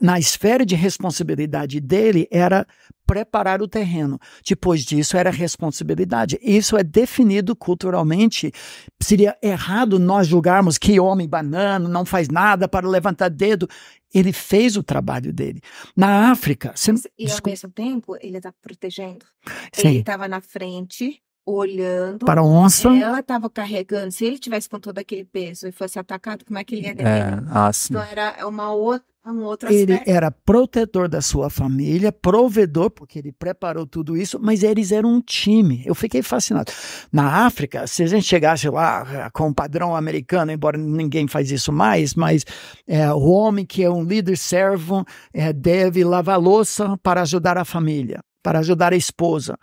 na esfera de responsabilidade dele era preparar o terreno. Depois disso era responsabilidade. Isso é definido culturalmente. Seria errado nós julgarmos que homem banana não faz nada para levantar dedo. Ele fez o trabalho dele. Na África, você... e ao mesmo tempo ele está protegendo. Sim. Ele estava na frente olhando para a onça. Ela estava carregando. Se ele tivesse com todo aquele peso e fosse atacado, como é que ele ia é, defender? É, assim. Então era uma outra um ele aspecto. era protetor da sua família, provedor, porque ele preparou tudo isso, mas eles eram um time. Eu fiquei fascinado. Na África, se a gente chegasse lá eh, com o um padrão americano, embora ninguém faz isso mais, mas é, o homem que é um líder servo é, deve lavar louça para ajudar a família, para ajudar a esposa.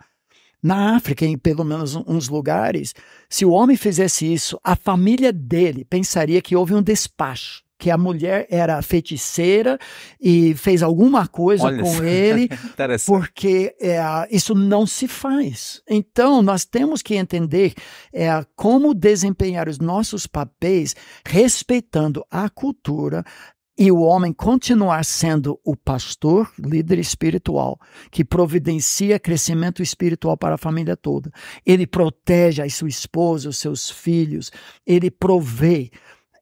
Na África, em pelo menos uns lugares, se o homem fizesse isso, a família dele pensaria que houve um despacho que a mulher era feiticeira e fez alguma coisa Olha com ele, porque é, isso não se faz. Então, nós temos que entender é, como desempenhar os nossos papéis respeitando a cultura, e o homem continuar sendo o pastor, líder espiritual, que providencia crescimento espiritual para a família toda. Ele protege a sua esposa, os seus filhos, ele provê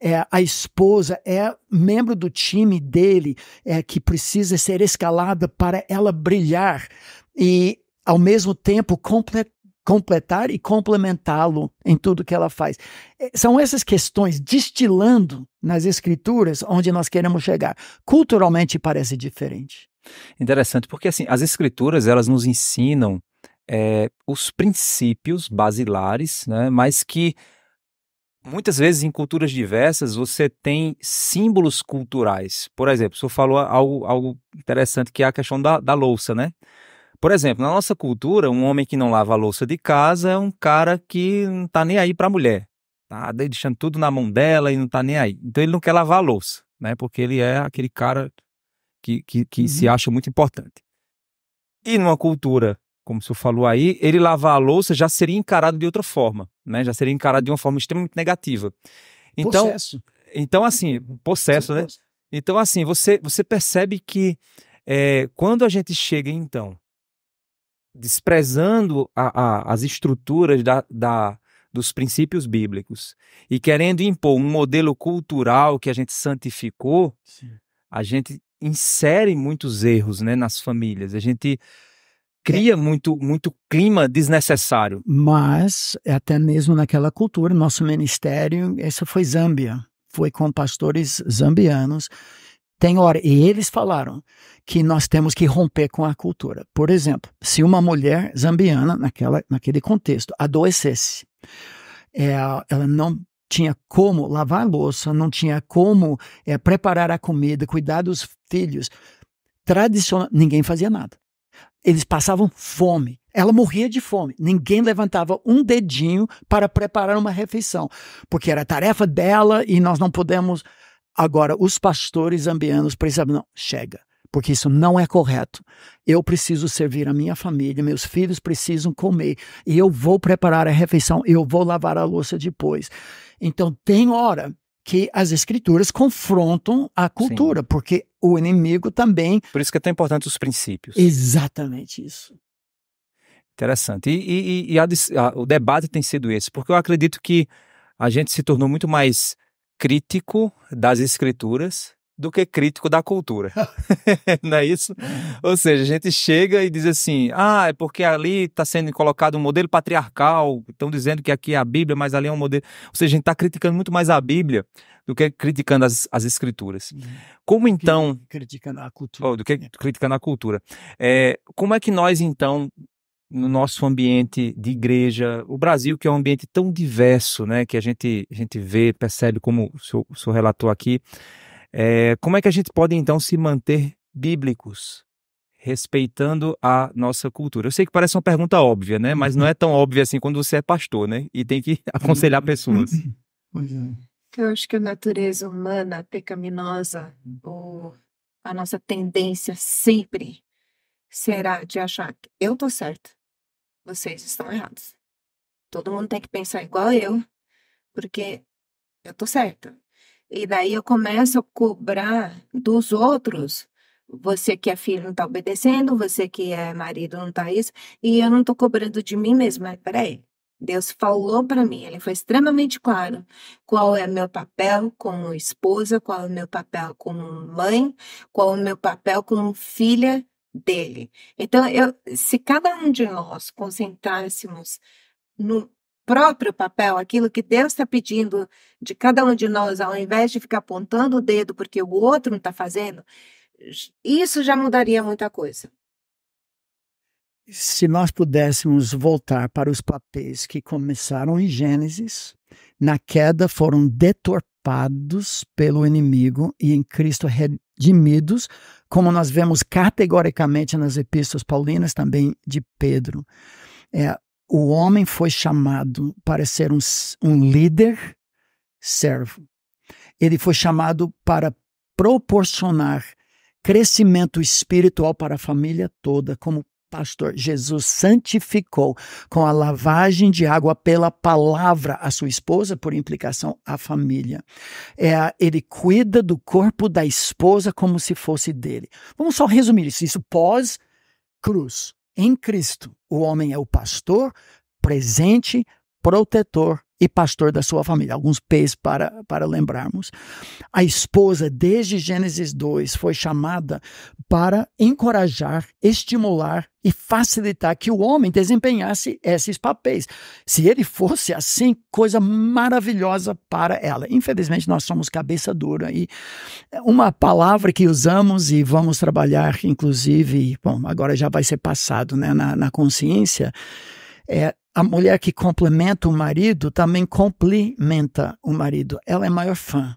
é, a esposa é membro do time dele, é, que precisa ser escalada para ela brilhar e, ao mesmo tempo, completar e complementá-lo em tudo que ela faz. É, são essas questões destilando nas escrituras onde nós queremos chegar. Culturalmente parece diferente. Interessante, porque assim, as escrituras elas nos ensinam é, os princípios basilares, né, mas que Muitas vezes em culturas diversas você tem símbolos culturais. Por exemplo, o senhor falou algo, algo interessante que é a questão da, da louça, né? Por exemplo, na nossa cultura, um homem que não lava a louça de casa é um cara que não tá nem aí para a mulher. Tá deixando tudo na mão dela e não tá nem aí. Então ele não quer lavar a louça, né? Porque ele é aquele cara que, que, que uhum. se acha muito importante. E numa cultura como o senhor falou aí, ele lavar a louça já seria encarado de outra forma, né? Já seria encarado de uma forma extremamente negativa. Então, processo. então assim, processo, né? Então, assim, você, você percebe que é, quando a gente chega, então, desprezando a, a, as estruturas da, da, dos princípios bíblicos e querendo impor um modelo cultural que a gente santificou, Sim. a gente insere muitos erros né, nas famílias. A gente cria muito, muito clima desnecessário. Mas, é até mesmo naquela cultura, nosso ministério, essa foi Zâmbia, foi com pastores zambianos. Tem hora, e eles falaram que nós temos que romper com a cultura. Por exemplo, se uma mulher zambiana, naquela, naquele contexto, adoecesse, é, ela não tinha como lavar a louça, não tinha como é, preparar a comida, cuidar dos filhos. Tradicional, ninguém fazia nada. Eles passavam fome. Ela morria de fome. Ninguém levantava um dedinho para preparar uma refeição, porque era tarefa dela e nós não podemos. Agora, os pastores zambianos precisavam, não, chega, porque isso não é correto. Eu preciso servir a minha família, meus filhos precisam comer, e eu vou preparar a refeição, eu vou lavar a louça depois. Então, tem hora que as escrituras confrontam a cultura, Sim. porque o inimigo também. Por isso que é tão importante os princípios. Exatamente isso. Interessante. E, e, e a, a, o debate tem sido esse, porque eu acredito que a gente se tornou muito mais crítico das escrituras do que crítico da cultura. não é isso? É. Ou seja, a gente chega e diz assim: ah, é porque ali está sendo colocado um modelo patriarcal, estão dizendo que aqui é a Bíblia, mas ali é um modelo. Ou seja, a gente está criticando muito mais a Bíblia do que criticando as, as escrituras. Uhum. Como então. Criticando a cultura. Oh, do que é. criticando a cultura. É, como é que nós, então, no nosso ambiente de igreja, o Brasil, que é um ambiente tão diverso, né, que a gente, a gente vê, percebe, como o senhor, o senhor relatou aqui, é, como é que a gente pode então se manter bíblicos, respeitando a nossa cultura? Eu sei que parece uma pergunta óbvia, né? Mas não é tão óbvia assim quando você é pastor, né? E tem que aconselhar pessoas. É. Eu acho que a natureza humana pecaminosa, ou a nossa tendência sempre será de achar que eu tô certo, vocês estão errados. Todo mundo tem que pensar igual eu, porque eu tô certo. E daí eu começo a cobrar dos outros. Você que é filho não está obedecendo, você que é marido não está isso. E eu não estou cobrando de mim mesma. Mas peraí, Deus falou para mim, ele foi extremamente claro qual é meu papel como esposa, qual é meu papel como mãe, qual é meu papel como filha dele. Então, eu, se cada um de nós concentrássemos no próprio papel, aquilo que Deus está pedindo de cada um de nós, ao invés de ficar apontando o dedo porque o outro não está fazendo, isso já mudaria muita coisa. Se nós pudéssemos voltar para os papéis que começaram em Gênesis, na queda foram deturpados pelo inimigo e em Cristo redimidos, como nós vemos categoricamente nas epístolas paulinas, também de Pedro. É, o homem foi chamado para ser um, um líder servo. Ele foi chamado para proporcionar crescimento espiritual para a família toda, como pastor. Jesus santificou com a lavagem de água pela palavra a sua esposa, por implicação, a família. É, ele cuida do corpo da esposa como se fosse dele. Vamos só resumir isso, isso pós-cruz. Em Cristo, o homem é o pastor, presente, protetor e pastor da sua família. Alguns P's para, para lembrarmos. A esposa, desde Gênesis 2, foi chamada para encorajar, estimular e facilitar que o homem desempenhasse esses papéis. Se ele fosse assim, coisa maravilhosa para ela. Infelizmente, nós somos cabeça dura e uma palavra que usamos e vamos trabalhar, inclusive, bom, agora já vai ser passado né, na, na consciência, é a mulher que complementa o marido também complementa o marido. Ela é maior fã.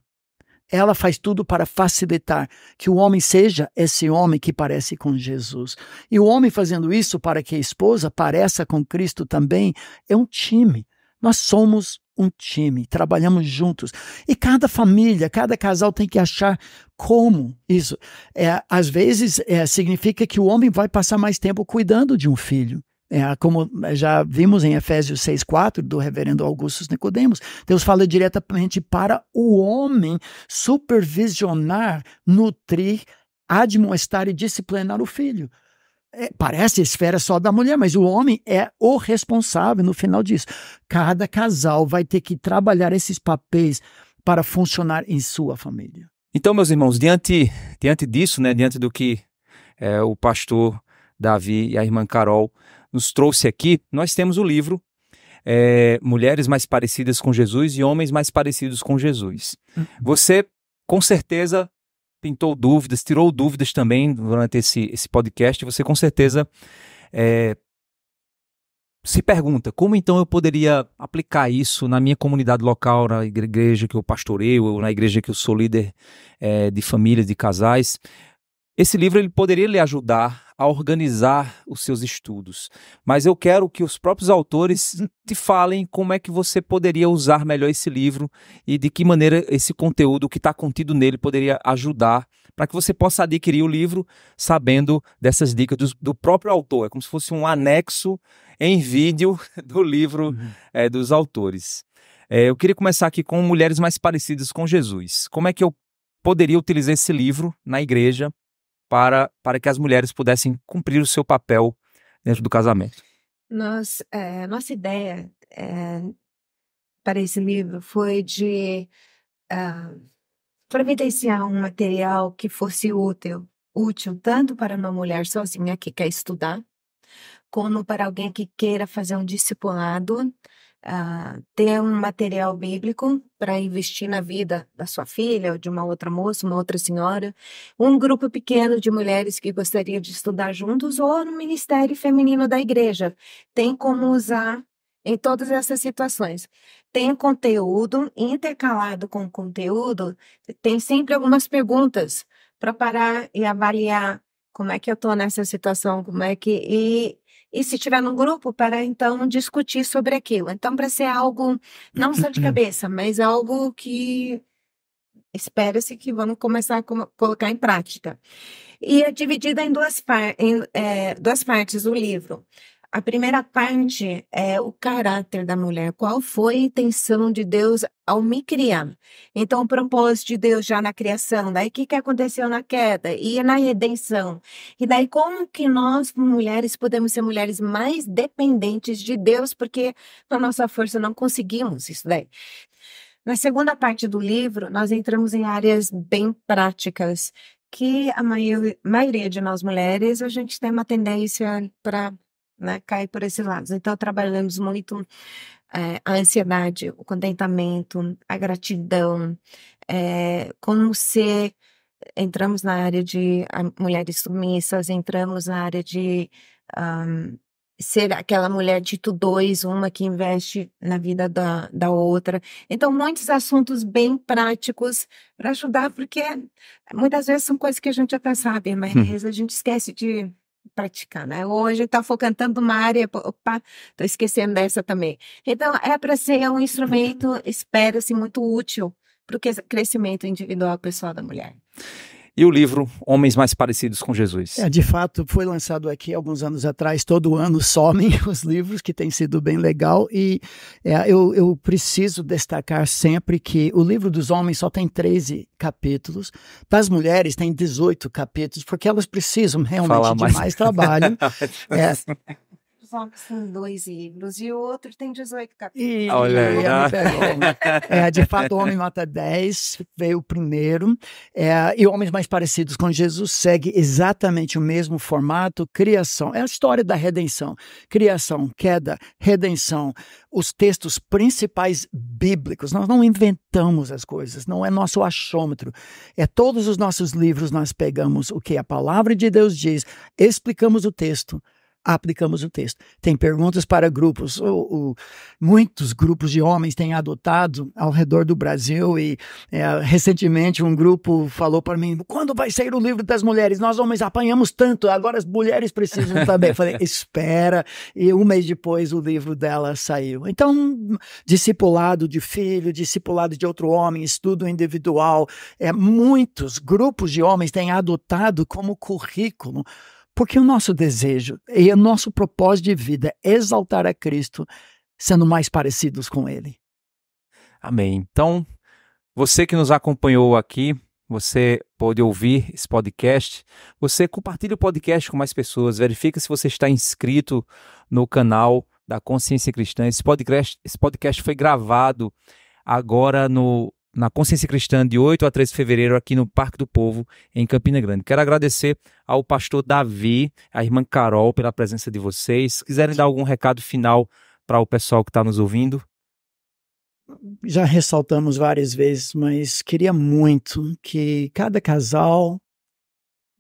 Ela faz tudo para facilitar que o homem seja esse homem que parece com Jesus. E o homem fazendo isso para que a esposa pareça com Cristo também é um time. Nós somos um time, trabalhamos juntos. E cada família, cada casal tem que achar como isso. É, às vezes, é, significa que o homem vai passar mais tempo cuidando de um filho. É, como eh, já vimos em Efésios 6,4, do reverendo Augusto Nicodemos, Deus fala diretamente para o homem supervisionar, nutrir, admoestar e disciplinar o filho. É, parece esfera só da mulher, mas o homem é o responsável no final disso. Cada casal vai ter que trabalhar esses papéis para funcionar em sua família. Então, meus irmãos, diante, diante disso, né, diante do que é, o pastor Davi e a irmã Carol nos trouxe aqui, nós temos o livro é, Mulheres Mais Parecidas com Jesus e Homens Mais Parecidos com Jesus. Uhum. Você, com certeza, pintou dúvidas, tirou dúvidas também durante esse, esse podcast. Você, com certeza, é, se pergunta como então eu poderia aplicar isso na minha comunidade local, na igreja que eu pastoreio, ou na igreja que eu sou líder é, de famílias, de casais. Esse livro ele poderia lhe ajudar a organizar os seus estudos. Mas eu quero que os próprios autores te falem como é que você poderia usar melhor esse livro e de que maneira esse conteúdo que está contido nele poderia ajudar para que você possa adquirir o livro sabendo dessas dicas do, do, próprio autor. É como se fosse um anexo em vídeo do livro uhum. é, dos autores. É, eu queria começar aqui com Mulheres Mais Parecidas com Jesus. Como é que eu poderia utilizar esse livro na igreja para, para que as mulheres pudessem cumprir o seu papel dentro do casamento? Nós, é, nossa ideia é, para esse livro foi de uh, providenciar um material que fosse útil, útil tanto para uma mulher sozinha que quer estudar, como para alguém que queira fazer um discipulado ah, ter um material bíblico para investir na vida da sua filha ou de uma outra moça, uma outra senhora, um grupo pequeno de mulheres que gostaria de estudar juntos ou no ministério feminino da igreja. Tem como usar em todas essas situações. Tem conteúdo intercalado com conteúdo, tem sempre algumas perguntas para parar e avaliar como é que eu estou nessa situação, como é que e e se estiver num grupo, para então discutir sobre aquilo. Então, para ser algo, não só de uhum. cabeça, mas algo que espera-se que vamos começar a colocar em prática. E é dividida em duas, par em, é, duas partes o livro. A primeira parte é o caráter da mulher. Qual foi a intenção de Deus ao me criar? Então, o propósito de Deus já na criação, daí o que, que aconteceu na queda e na redenção? E daí como que nós, mulheres, podemos ser mulheres mais dependentes de Deus, porque na nossa força não conseguimos isso daí. Na segunda parte do livro, nós entramos em áreas bem práticas que a maioria de nós mulheres, a gente tem uma tendência para né? Cai por esses lados. Então, trabalhamos muito é, a ansiedade, o contentamento, a gratidão, é, como ser. Entramos na área de ah, mulheres submissas, entramos na área de um, ser aquela mulher tipo dois, uma que investe na vida da, da outra. Então, muitos assuntos bem práticos para ajudar, porque muitas vezes são coisas que a gente até tá, sabe, mas hum. a gente esquece de praticar, né? Hoje está focando tanto uma área, opa, estou esquecendo dessa também. Então, é para ser um instrumento, espero se assim, muito útil para o crescimento individual pessoal da mulher e o livro Homens Mais Parecidos com Jesus. É, de fato, foi lançado aqui alguns anos atrás, todo ano somem os livros, que tem sido bem legal. E é, eu, eu preciso destacar sempre que o livro dos homens só tem 13 capítulos, para as mulheres tem 18 capítulos, porque elas precisam realmente de mais, mais trabalho. é, Fox com dois livros e o outro tem 18 capítulos. E, Olha aí. É, de fato, Homem Mata 10 veio o primeiro. É, e Homens Mais Parecidos com Jesus segue exatamente o mesmo formato. Criação. É a história da redenção. Criação, queda, redenção. Os textos principais bíblicos. Nós não inventamos as coisas. Não é nosso achômetro. É todos os nossos livros nós pegamos o que a palavra de Deus diz, explicamos o texto aplicamos o texto. Tem perguntas para grupos. O, o, muitos grupos de homens têm adotado ao redor do Brasil e é, recentemente um grupo falou para mim: quando vai sair o livro das mulheres? Nós homens apanhamos tanto, agora as mulheres precisam também. Falei: espera. E um mês depois o livro dela saiu. Então, discipulado de filho, discipulado de outro homem, estudo individual. É, muitos grupos de homens têm adotado como currículo porque o nosso desejo e o nosso propósito de vida é exaltar a Cristo, sendo mais parecidos com Ele. Amém. Então, você que nos acompanhou aqui, você pode ouvir esse podcast. Você compartilha o podcast com mais pessoas. Verifica se você está inscrito no canal da Consciência Cristã. Esse podcast, esse podcast foi gravado agora no na Consciência Cristã, de 8 a 13 de fevereiro, aqui no Parque do Povo, em Campina Grande. Quero agradecer ao pastor Davi, à irmã Carol, pela presença de vocês. Se quiserem dar algum recado final para o pessoal que está nos ouvindo. Já ressaltamos várias vezes, mas queria muito que cada casal,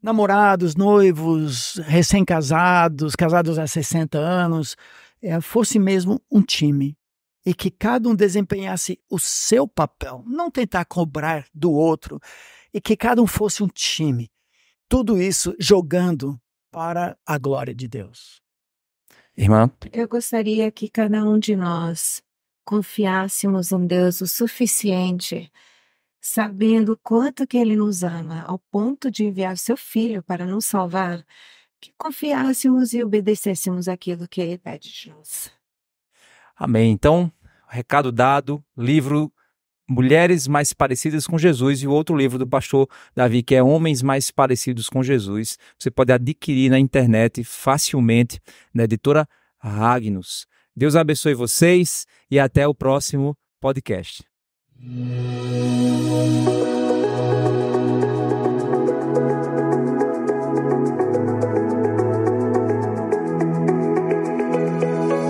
namorados, noivos, recém-casados, casados há 60 anos, eh, fosse mesmo um time e que cada um desempenhasse o seu papel, não tentar cobrar do outro, e que cada um fosse um time. Tudo isso jogando para a glória de Deus. Irmã? Eu gostaria que cada um de nós confiássemos em Deus o suficiente, sabendo o quanto que Ele nos ama, ao ponto de enviar seu Filho para nos salvar, que confiássemos e obedecêssemos aquilo que Ele pede de nós. Amém. Então, recado dado, livro Mulheres Mais Parecidas com Jesus e o outro livro do pastor Davi, que é Homens Mais Parecidos com Jesus. Você pode adquirir na internet facilmente, na editora Ragnos. Deus abençoe vocês e até o próximo podcast.